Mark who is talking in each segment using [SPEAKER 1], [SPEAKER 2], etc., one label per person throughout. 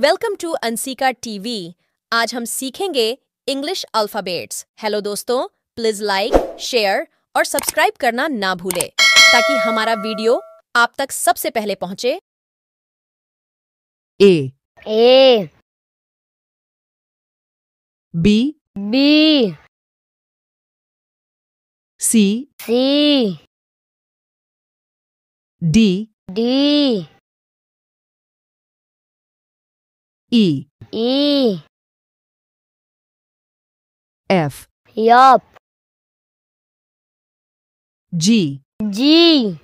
[SPEAKER 1] Welcome to Anshika TV आज हम सीखेंगे इंग्लिश अल्फाबेट्स हेलो दोस्तों प्लीज लाइक शेयर और सब्सक्राइब करना ना भूले ताकि हमारा वीडियो आप तक सबसे पहले पहुंचे
[SPEAKER 2] A A B B C C D D E. E. F. Yup. G. G.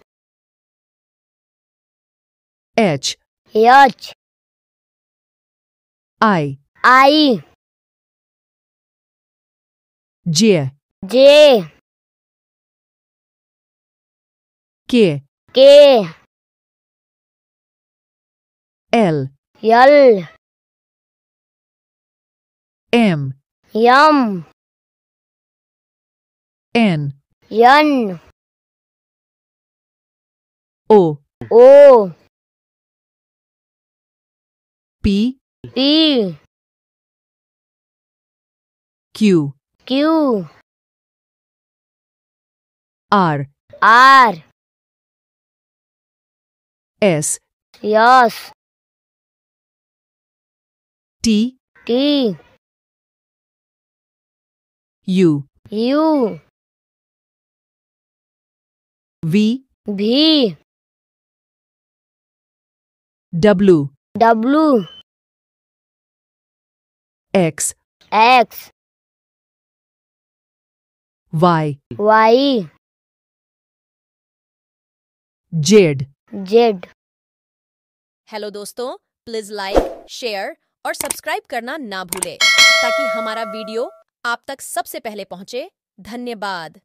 [SPEAKER 2] H. H. I. I. J. J. K. K. L. L. M. Yum. N. Yun. O. O. P. P. Q. Q. R. R. S. Yes. T. T. U U V V W W X X Y Y Z Z
[SPEAKER 1] hello दोस्तों please like share और subscribe करना ना भूले ताकि हमारा video आप तक सबसे पहले पहुंचे धन्यवाद